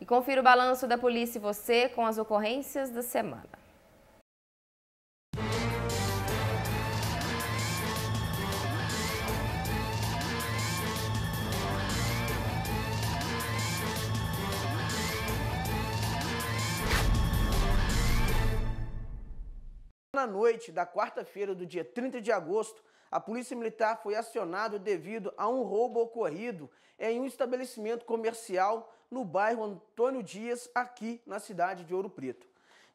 E confira o balanço da Polícia e você com as ocorrências da semana. Na noite da quarta-feira do dia 30 de agosto, a polícia militar foi acionada devido a um roubo ocorrido em um estabelecimento comercial no bairro Antônio Dias, aqui na cidade de Ouro Preto.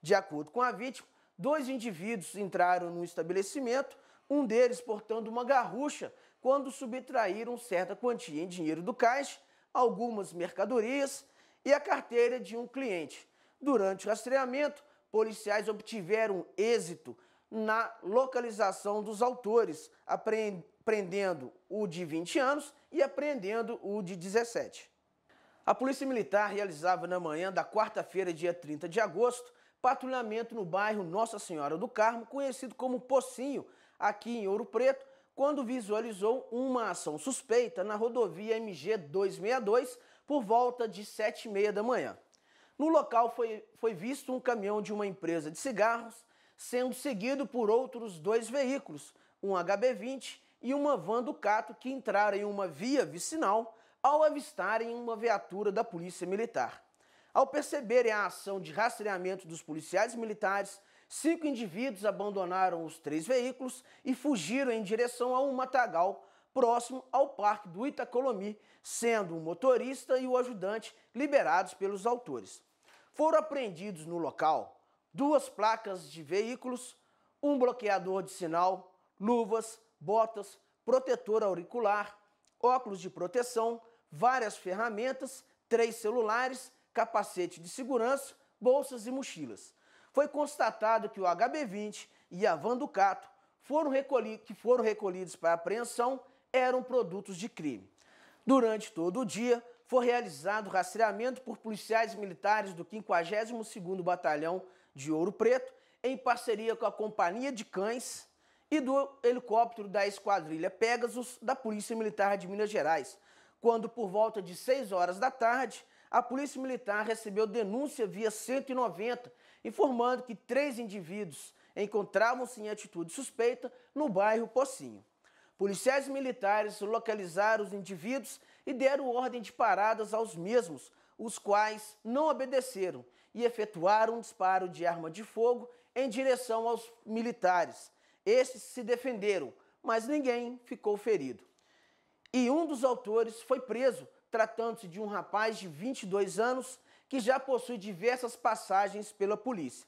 De acordo com a vítima, dois indivíduos entraram no estabelecimento, um deles portando uma garrucha, quando subtraíram certa quantia em dinheiro do caixa, algumas mercadorias e a carteira de um cliente. Durante o rastreamento, policiais obtiveram êxito na localização dos autores, prendendo o de 20 anos e apreendendo o de 17. A Polícia Militar realizava na manhã da quarta-feira, dia 30 de agosto, patrulhamento no bairro Nossa Senhora do Carmo, conhecido como Pocinho, aqui em Ouro Preto, quando visualizou uma ação suspeita na rodovia MG 262 por volta de 7h30 da manhã. No local foi, foi visto um caminhão de uma empresa de cigarros sendo seguido por outros dois veículos, um HB20 e uma van do Cato que entraram em uma via vicinal ao avistarem uma viatura da Polícia Militar. Ao perceberem a ação de rastreamento dos policiais militares, cinco indivíduos abandonaram os três veículos e fugiram em direção a um matagal próximo ao Parque do Itacolomi, sendo o motorista e o ajudante liberados pelos autores. Foram apreendidos no local duas placas de veículos, um bloqueador de sinal, luvas, botas, protetor auricular, óculos de proteção, várias ferramentas, três celulares, capacete de segurança, bolsas e mochilas. Foi constatado que o HB20 e a Van Ducato foram que foram recolhidos para apreensão eram produtos de crime. Durante todo o dia, foi realizado rastreamento por policiais militares do 52º Batalhão de Ouro Preto, em parceria com a Companhia de Cães e do helicóptero da Esquadrilha Pegasus da Polícia Militar de Minas Gerais, quando por volta de 6 horas da tarde, a Polícia Militar recebeu denúncia via 190, informando que três indivíduos encontravam-se em atitude suspeita no bairro Pocinho. Policiais militares localizaram os indivíduos e deram ordem de paradas aos mesmos, os quais não obedeceram e efetuaram um disparo de arma de fogo em direção aos militares. Estes se defenderam, mas ninguém ficou ferido. E um dos autores foi preso, tratando-se de um rapaz de 22 anos que já possui diversas passagens pela polícia.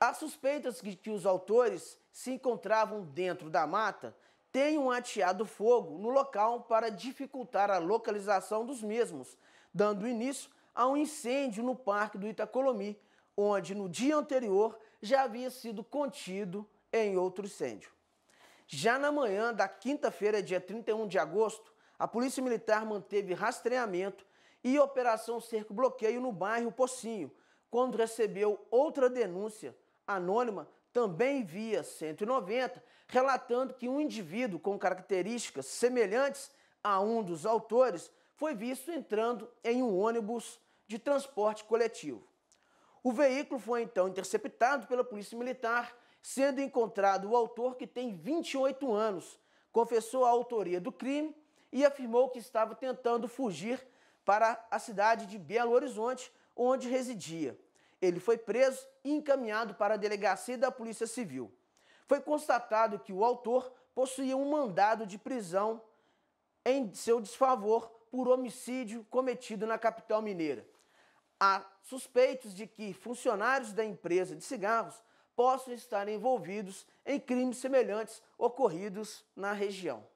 Há suspeitas de que os autores se encontravam dentro da mata, tenham ateado fogo no local para dificultar a localização dos mesmos, dando início a um incêndio no Parque do Itacolomi, onde no dia anterior já havia sido contido em outro incêndio. Já na manhã da quinta-feira, dia 31 de agosto, a Polícia Militar manteve rastreamento e operação cerco-bloqueio no bairro Pocinho, quando recebeu outra denúncia anônima, também via 190, relatando que um indivíduo com características semelhantes a um dos autores foi visto entrando em um ônibus de transporte coletivo. O veículo foi então interceptado pela Polícia Militar, sendo encontrado o autor, que tem 28 anos, confessou a autoria do crime e afirmou que estava tentando fugir para a cidade de Belo Horizonte, onde residia. Ele foi preso e encaminhado para a delegacia da Polícia Civil. Foi constatado que o autor possuía um mandado de prisão em seu desfavor por homicídio cometido na capital mineira. Há suspeitos de que funcionários da empresa de cigarros possam estar envolvidos em crimes semelhantes ocorridos na região.